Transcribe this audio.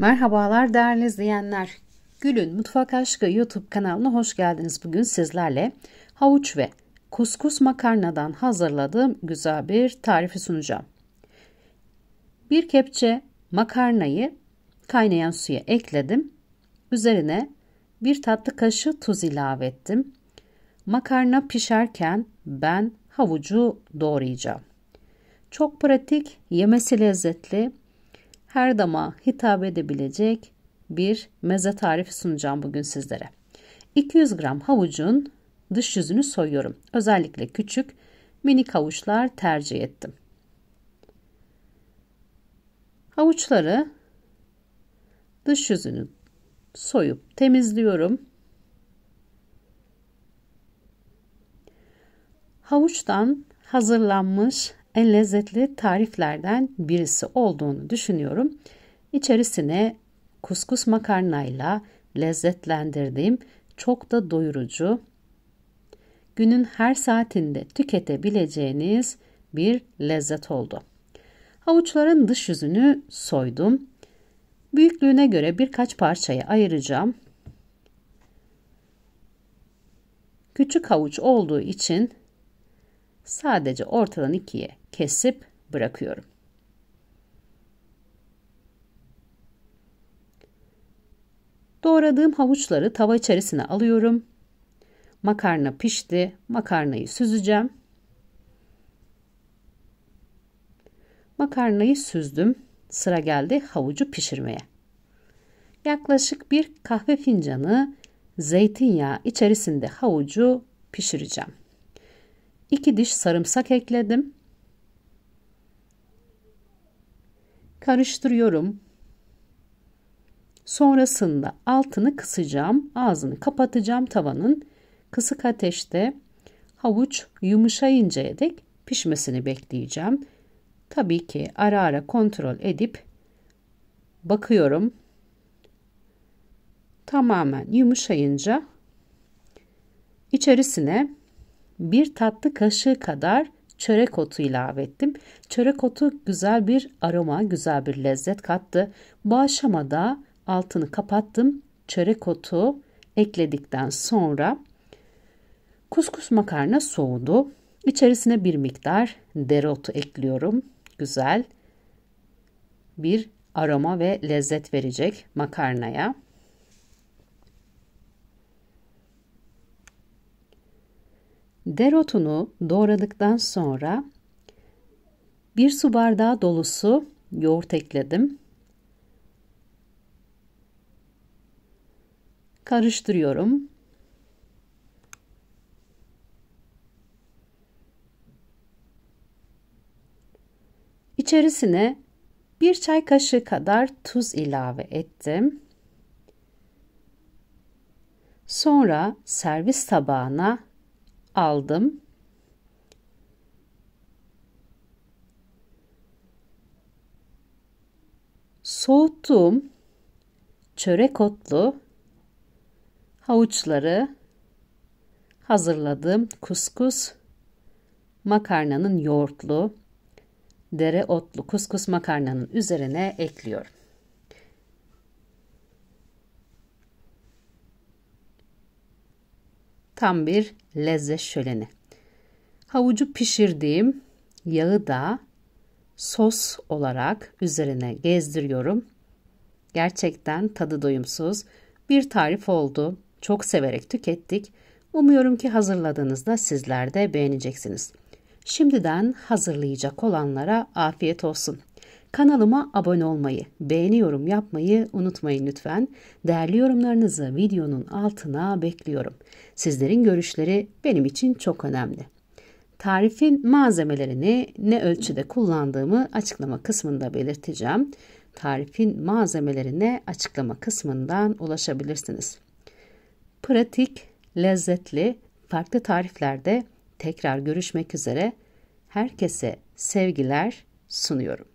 Merhabalar değerli izleyenler. Gül'ün Mutfak Aşkı YouTube kanalına hoş geldiniz. Bugün sizlerle havuç ve kuskus makarnadan hazırladığım güzel bir tarifi sunacağım. Bir kepçe makarnayı kaynayan suya ekledim. Üzerine bir tatlı kaşığı tuz ilave ettim. Makarna pişerken ben havucu doğrayacağım. Çok pratik, yemesi lezzetli, her dama hitap edebilecek bir meze tarifi sunacağım bugün sizlere. 200 gram havucun dış yüzünü soyuyorum. Özellikle küçük minik havuçlar tercih ettim. Havuçları dış yüzünü soyup temizliyorum. Havuçtan hazırlanmış en lezzetli tariflerden birisi olduğunu düşünüyorum. İçerisine kuskus makarnayla lezzetlendirdiğim çok da doyurucu, günün her saatinde tüketebileceğiniz bir lezzet oldu. Havuçların dış yüzünü soydum. Büyüklüğüne göre birkaç parçaya ayıracağım. Küçük havuç olduğu için sadece ortadan ikiye kesip bırakıyorum. Doğradığım havuçları tava içerisine alıyorum. Makarna pişti. Makarnayı süzeceğim. Makarnayı süzdüm. Sıra geldi havucu pişirmeye. Yaklaşık bir kahve fincanı zeytinyağı içerisinde havucu pişireceğim. İki diş sarımsak ekledim. karıştırıyorum. Sonrasında altını kısacağım, ağzını kapatacağım tavanın. Kısık ateşte havuç yumuşayıncaya dek pişmesini bekleyeceğim. Tabii ki ara ara kontrol edip bakıyorum. Tamamen yumuşayınca içerisine bir tatlı kaşığı kadar çörek otu ilave ettim. Çörek otu güzel bir aroma, güzel bir lezzet kattı. Bu aşamada altını kapattım. Çörek otu ekledikten sonra kuskus makarna soğudu. İçerisine bir miktar dereotu ekliyorum. Güzel bir aroma ve lezzet verecek makarnaya. Dereotunu doğradıktan sonra bir su bardağı dolusu yoğurt ekledim. Karıştırıyorum. İçerisine bir çay kaşığı kadar tuz ilave ettim. Sonra servis tabağına aldım. Soğuttuğum çörek otlu havuçları hazırladım. Kuskus makarnanın yoğurtlu dereotlu kuskus makarnanın üzerine ekliyorum. Tam bir lezzet şöleni. Havucu pişirdiğim yağı da sos olarak üzerine gezdiriyorum. Gerçekten tadı doyumsuz bir tarif oldu. Çok severek tükettik. Umuyorum ki hazırladığınızda sizler de beğeneceksiniz. Şimdiden hazırlayacak olanlara afiyet olsun. Kanalıma abone olmayı, beğeni yorum yapmayı unutmayın lütfen. Değerli yorumlarınızı videonun altına bekliyorum. Sizlerin görüşleri benim için çok önemli. Tarifin malzemelerini ne ölçüde kullandığımı açıklama kısmında belirteceğim. Tarifin malzemelerine açıklama kısmından ulaşabilirsiniz. Pratik, lezzetli, farklı tariflerde tekrar görüşmek üzere. Herkese sevgiler sunuyorum.